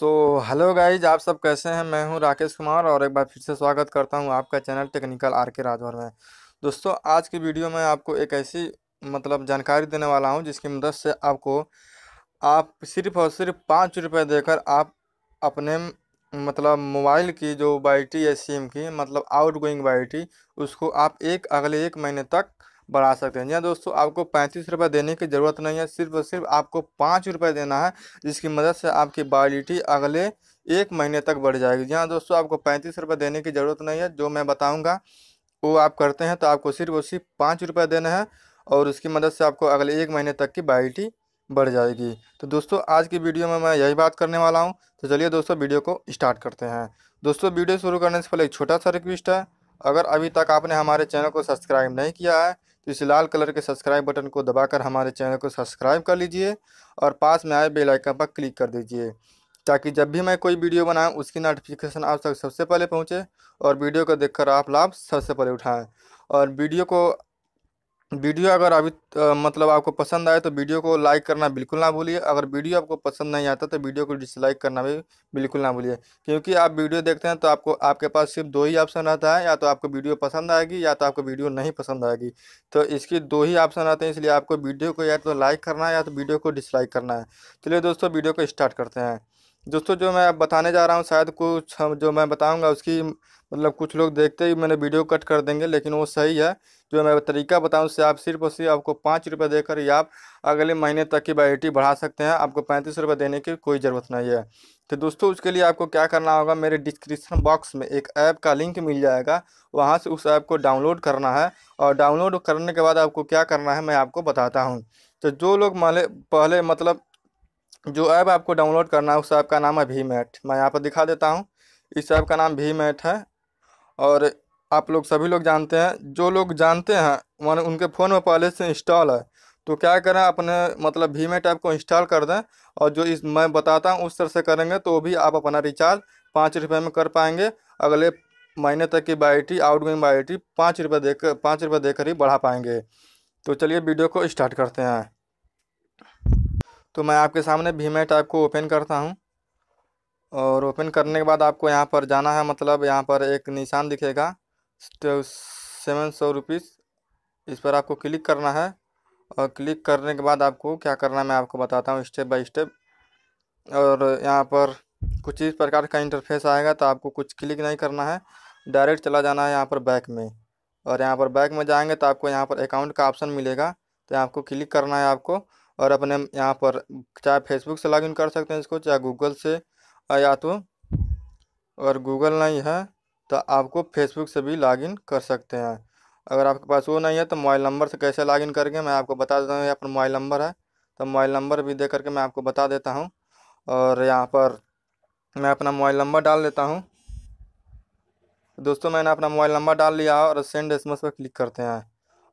तो hello guys आप सब कैसे हैं मैं हूं राकेश कुमार और एक बार फिर से स्वागत करता हूं आपका चैनल टेक्निकल आर के राजभर में दोस्तों आज की वीडियो में आपको एक ऐसी मतलब जानकारी देने वाला हूं जिसकी मदद से आपको आप सिर्फ और सिर्फ पाँच रुपये देकर आप अपने मतलब मोबाइल की जो बाइटी है सिम की मतलब आउट गोइंग उसको आप एक अगले एक महीने तक बढ़ा सकते हैं या दोस्तों आपको पैंतीस रुपये देने की ज़रूरत नहीं है सिर्फ और सिर्फ आपको पाँच रुपये देना है जिसकी मदद से आपकी बायोलिटी अगले एक महीने तक बढ़ जाएगी जी हाँ, दोस्तों आपको पैंतीस रुपये देने की ज़रूरत नहीं है जो मैं बताऊँगा वो आप करते हैं तो आपको सिर्फ और सिर्फ पाँच रुपये देना है और उसकी मदद से आपको अगले एक महीने तक की बायोलिटी बढ़ जाएगी तो दोस्तों आज की वीडियो में मैं यही बात करने वाला हूँ तो चलिए दोस्तों वीडियो को स्टार्ट करते हैं दोस्तों वीडियो शुरू करने से पहले एक छोटा सा रिक्वेस्ट है अगर अभी तक आपने हमारे चैनल को सब्सक्राइब नहीं किया है तो इस लाल कलर के सब्सक्राइब बटन को दबाकर हमारे चैनल को सब्सक्राइब कर लीजिए और पास में आए बेल आइकन पर क्लिक कर दीजिए ताकि जब भी मैं कोई वीडियो बनाऊँ उसकी नोटिफिकेशन आप तक सबसे पहले पहुँचे और वीडियो को देखकर आप लाभ सबसे पहले उठाएँ और वीडियो को वीडियो अगर अभी मतलब आपको पसंद आए तो वीडियो को लाइक करना बिल्कुल ना भूलिए अगर वीडियो आपको पसंद नहीं आता तो वीडियो को डिसलाइक करना भी बिल्कुल ना भूलिए क्योंकि आप वीडियो देखते हैं तो आपको आपके पास सिर्फ दो ही ऑप्शन रहता है या तो आपको वीडियो पसंद आएगी या तो आपको वीडियो नहीं पसंद आएगी तो इसकी दो ही ऑप्शन रहते हैं इसलिए आपको वीडियो को या तो लाइक करना है या तो वीडियो को डिसलाइक करना है चलिए दोस्तों वीडियो को स्टार्ट करते हैं दोस्तों जो मैं अब बताने जा रहा हूँ शायद कुछ जो मैं बताऊँगा उसकी मतलब कुछ लोग देखते ही मैंने वीडियो कट कर देंगे लेकिन वो सही है जो मैं तरीका बताऊँ उससे आप सिर्फ और सिर्फ आपको पाँच रुपये देकर या आप अगले महीने तक की वैलिटी बढ़ा सकते हैं आपको पैंतीस रुपये देने की कोई ज़रूरत नहीं है तो दोस्तों उसके लिए आपको क्या करना होगा मेरे डिस्क्रिप्शन बॉक्स में एक ऐप का लिंक मिल जाएगा वहाँ से उस ऐप को डाउनलोड करना है और डाउनलोड करने के बाद आपको क्या करना है मैं आपको बताता हूँ तो जो लोग पहले मतलब जो ऐप आपको डाउनलोड करना है उस ऐप का नाम है मैट मैं यहाँ पर दिखा देता हूँ इस ऐप का नाम मैट है और आप लोग सभी लोग जानते हैं जो लोग जानते हैं मान उनके फ़ोन में पहले से इंस्टॉल है तो क्या करें अपने मतलब मैट ऐप को इंस्टॉल कर दें और जो इस मैं बताता हूँ उस तरह से करेंगे तो भी आप अपना रिचार्ज पाँच रुपये में कर पाएंगे अगले महीने तक की बायोटी आउटगोइंग बायोटी पाँच रुपये देकर पाँच रुपये देकर ही बढ़ा पाएंगे तो चलिए वीडियो को स्टार्ट करते हैं तो मैं आपके सामने भीम ऐप को ओपन करता हूँ और ओपन करने के बाद आपको यहाँ पर जाना है मतलब यहाँ पर एक निशान दिखेगा सेवन तो सौ रुपीज़ इस पर आपको क्लिक करना है और क्लिक करने के बाद आपको क्या करना है मैं आपको बताता हूँ स्टेप बाय स्टेप और यहाँ पर कुछ इस प्रकार का इंटरफेस आएगा तो आपको कुछ क्लिक नहीं करना है डायरेक्ट चला जाना है यहाँ पर बैक में और यहाँ पर बैक में जाएंगे तो आपको यहाँ पर अकाउंट का ऑप्शन मिलेगा तो आपको क्लिक करना है आपको और अपने यहाँ पर चाहे फेसबुक से लॉगिन कर सकते हैं इसको चाहे गूगल से या तो अगर गूगल नहीं है तो आपको फेसबुक से भी लॉगिन कर सकते हैं अगर आपके पास वो नहीं है तो मोबाइल नंबर से कैसे लॉगिन करके मैं आपको बता देता हूँ यहाँ पर मोबाइल नंबर है तो मोबाइल नंबर भी दे करके मैं आपको बता देता हूँ और यहाँ पर मैं अपना मोबाइल नंबर डाल देता हूँ दोस्तों मैंने अपना मोबाइल नंबर डाल लिया और सेंड एस पर क्लिक करते हैं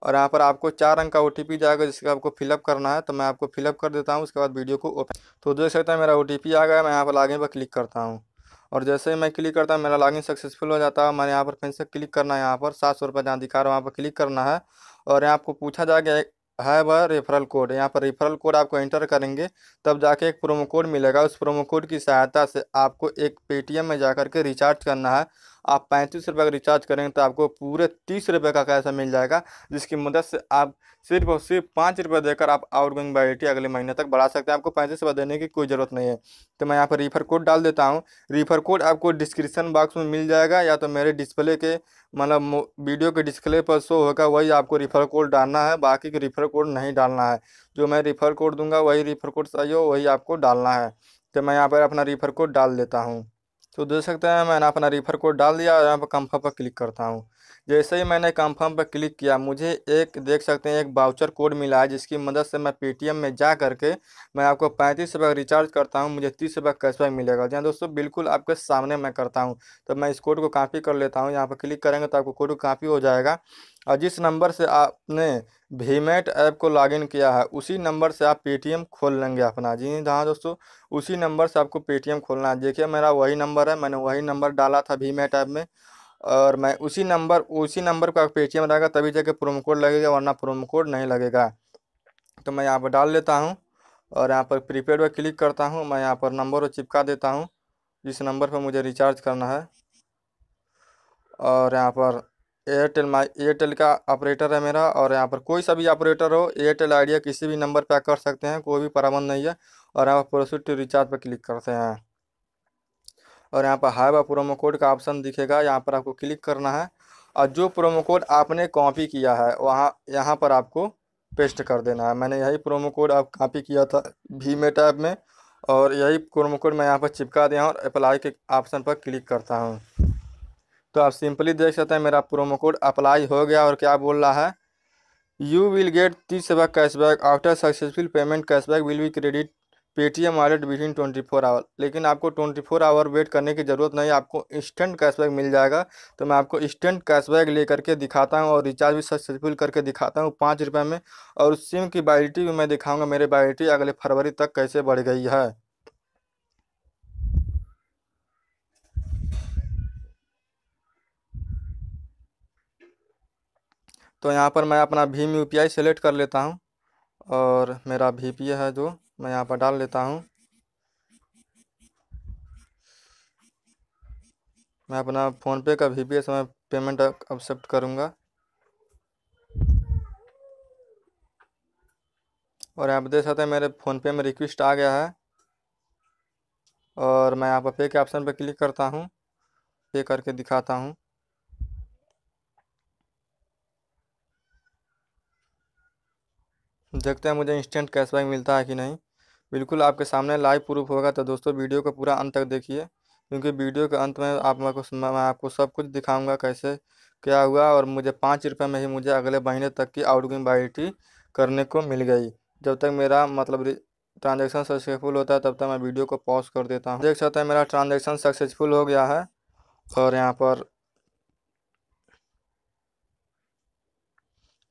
और यहाँ पर आपको चार अंक का ओ जाएगा जिसका आपको फिलअप करना है तो मैं आपको फिलअप कर देता हूँ उसके बाद वीडियो को ओपन तो देख सकते हैं मेरा ओ आ गया मैं यहाँ पर लागिन पर क्लिक करता हूँ और जैसे ही मैं क्लिक करता हूँ मेरा लॉगिन सक्सेसफुल हो जाता है मैंने यहाँ पर फिर से क्लिक करना है यहाँ पर सात सौ रुपये जहाँ दिखा रहा हूँ वहाँ पर क्लिक करना है और यहाँ आपको पूछा जाएगा है वह रेफरल कोड यहाँ पर रेफरल कोड आपको एंटर करेंगे तब जाके एक प्रोमो कोड मिलेगा उस प्रोमो कोड की सहायता से आपको एक पेटीएम में जाकर के रिचार्ज करना है आप पैंतीस रुपये का रिचार्ज करेंगे तो आपको पूरे तीस रुपये का पैसा मिल जाएगा जिसकी मदद से आप सिर्फ और सिर्फ पाँच रुपये देकर आप आउट गोइंग वैलिटी अगले महीने तक बढ़ा सकते हैं आपको पैंतीस रुपये देने की कोई ज़रूरत नहीं है तो मैं यहाँ पर रीफर कोड डाल देता हूँ रीफर कोड आपको डिस्क्रिप्सन बॉक्स में मिल जाएगा या तो मेरे डिस्प्ले के मतलब वीडियो के डिस्प्ले पर शो होगा वही आपको रिफ़र कोड डालना है बाकी के रिफ़र कोड नहीं डालना है जो मैं रिफ़र कोड दूंगा वही रिफ़र कोड चाहिए वही आपको डालना है तो मैं यहाँ पर अपना रिफ़र कोड डाल देता हूँ तो दे सकते हैं मैंने अपना रिफर कोड डाल दिया और यहाँ पर कंफर्म पर क्लिक करता हूँ जैसे ही मैंने कंफर्म पर क्लिक किया मुझे एक देख सकते हैं एक बाउचर कोड मिला है जिसकी मदद से मैं पेटीएम में जा करके मैं आपको पैंतीस रुपये रिचार्ज करता हूँ मुझे तीस रुपये कैशबैक मिलेगा जहाँ दोस्तों बिल्कुल आपके सामने मैं करता हूँ तो मैं इस कोड को कॉपी कर लेता हूँ यहाँ पर क्लिक करेंगे तो आपको कोड कापी हो जाएगा और जिस नंबर से आपने भीमेट ऐप को लॉगिन किया है उसी नंबर से आप पेटीएम खोल लेंगे अपना जी हाँ दोस्तों उसी नंबर से आपको पेटीएम खोलना है देखिए मेरा वही नंबर है मैंने वही नंबर डाला था भीमेट ऐप में और मैं उसी नंबर उसी नंबर का पेटीएम रहेगा तभी जाके प्रोमो कोड लगेगा वरना प्रोमो कोड नहीं लगेगा तो मैं यहाँ पर डाल लेता हूँ और यहाँ पर प्रीपेड पर क्लिक करता हूँ मैं यहाँ पर नंबर और चिपका देता हूँ जिस नंबर पर मुझे रिचार्ज करना है और यहाँ पर एयरटेल माई एयरटेल का ऑपरेटर है मेरा और यहाँ पर कोई सा भी ऑपरेटर हो एयरटेल आइडिया किसी भी नंबर पर कर सकते हैं कोई भी प्राबंध नहीं है और यहाँ पर प्रोसीड टू रिचार्ज पर क्लिक करते हैं और यहाँ पर हाईवा प्रोमो कोड का ऑप्शन दिखेगा यहाँ पर आपको क्लिक करना है और जो प्रोमो कोड आपने कॉपी किया है वहाँ यहाँ पर आपको पेस्ट कर देना है मैंने यही प्रोमो कोड आप कॉपी किया था भीमे ऐप में और यही प्रोमो कोड मैं यहाँ पर चिपका दिया हूँ और अप्लाई के ऑप्शन पर क्लिक करता हूँ तो आप सिंपली देख सकते हैं मेरा प्रोमो कोड अप्लाई हो गया और क्या बोल रहा है यू विल गेट तीस रुपये cashback after successful payment cashback will be credit Paytm wallet in twenty four hour लेकिन आपको ट्वेंटी फोर आवर वेट करने की ज़रूरत नहीं आपको इंस्टेंट कैशबैक मिल जाएगा तो मैं आपको इंस्टेंट कैशबैक ले करके दिखाता हूँ और रिचार्ज भी सक्सेसफुल करके दिखाता हूँ पाँच रुपये में और सिम की वैलिटी भी मैं दिखाऊँगा मेरी वैलिटी अगले फरवरी तक कैसे बढ़ गई है तो यहाँ पर मैं अपना भीम यू सेलेक्ट कर लेता हूँ और मेरा वी है जो मैं यहाँ पर डाल लेता हूँ मैं अपना फ़ोनपे का वी पी पेमेंट एक्सेप्ट करूँगा और यहाँ पर देख सकते हैं मेरे फ़ोनपे में रिक्वेस्ट आ गया है और मैं यहाँ पर पे के ऑप्शन पर क्लिक करता हूँ पे करके दिखाता हूँ देखते हैं मुझे इंस्टेंट कैशबैक मिलता है कि नहीं बिल्कुल आपके सामने लाइव प्रूफ होगा तो दोस्तों वीडियो को पूरा अंत तक देखिए क्योंकि वीडियो के अंत में आप मैं मैं आपको सब कुछ दिखाऊंगा कैसे क्या हुआ और मुझे पाँच रुपये में ही मुझे अगले महीने तक की आउटगोइंग बाइटी करने को मिल गई जब तक मेरा मतलब ट्रांजेक्शन सक्सेसफुल होता है तब तक मैं वीडियो को पॉज कर देता हूँ देख सकते हैं मेरा ट्रांजेक्शन सक्सेसफुल हो गया है और यहाँ पर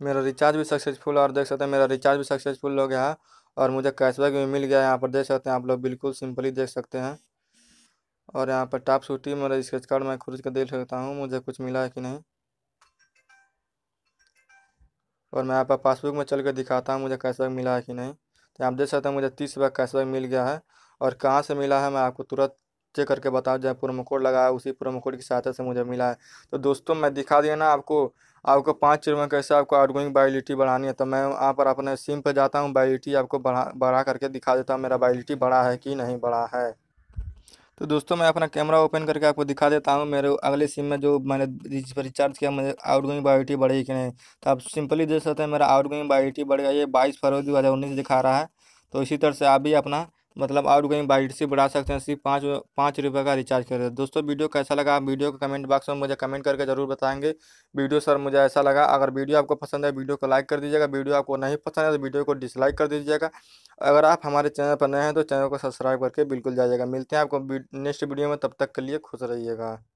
मेरा रिचार्ज भी सक्सेसफुल और देख सकते हैं मेरा रिचार्ज भी सक्सेसफुल हो गया है और मुझे कैशबैक भी मिल गया यहाँ पर देख सकते हैं आप लोग बिल्कुल सिंपली देख सकते हैं और यहाँ पर टॉप सूटी मेरा स्केच कार्ड मैं खरीद कर देख सकता हूँ मुझे कुछ मिला है कि नहीं और मैं यहाँ पर पासबुक में चल कर दिखाता हूँ मुझे कैशबैक मिला है कि नहीं तो आप देख सकते हैं मुझे तीस रुपये कैशबैक मिल गया है और कहाँ से मिला है मैं आपको तुरंत चेक करके बताओ जहाँ प्रोमो कोड लगा है उसी प्रोमो कोड की सहायता से मुझे मिला है तो दोस्तों मैं दिखा दिया ना आपको आपको पाँच रुपये में कैसे आपको आउटगोइंग बायोलिटी बढ़ानी है तो मैं वहाँ पर अपने सिम पर जाता हूँ बायोलिटी आपको बढ़ा बढ़ा करके दिखा देता हूँ मेरा बायोलिटी बढ़ा है कि नहीं बढ़ा है तो दोस्तों मैं अपना कैमरा ओपन करके आपको दिखा देता हूँ मेरे अगले सिम में जो मैंने जिस पर रिचार्ज किया मुझे आउटगोइंग बायोटी बढ़ी कि नहीं तो आप सिंपली देख सकते हैं मेरा आउटगोइंग बायोटी गया ये बाईस फरवरी दो हज़ार उन्नीस दिखा रहा है तो इसी तरह से आप भी अपना मतलब और कहीं बाइट से बढ़ा सकते हैं सिर्फ पाँच पाँच रुपये का रिचार्ज कर दोस्तों वीडियो कैसा लगा आप वीडियो को कमेंट बॉक्स में मुझे कमेंट करके ज़रूर बताएंगे वीडियो सर मुझे ऐसा लगा अगर वीडियो आपको पसंद है वीडियो को लाइक कर दीजिएगा वीडियो आपको नहीं पसंद है तो वीडियो को डिसलाइक कर दीजिएगा अगर आप हमारे चैनल पर नए हैं तो चैनल को सब्सक्राइब करके बिल्कुल जाइएगा मिलते हैं आपको नेक्स्ट वीडियो में तब तक के लिए खुश रहिएगा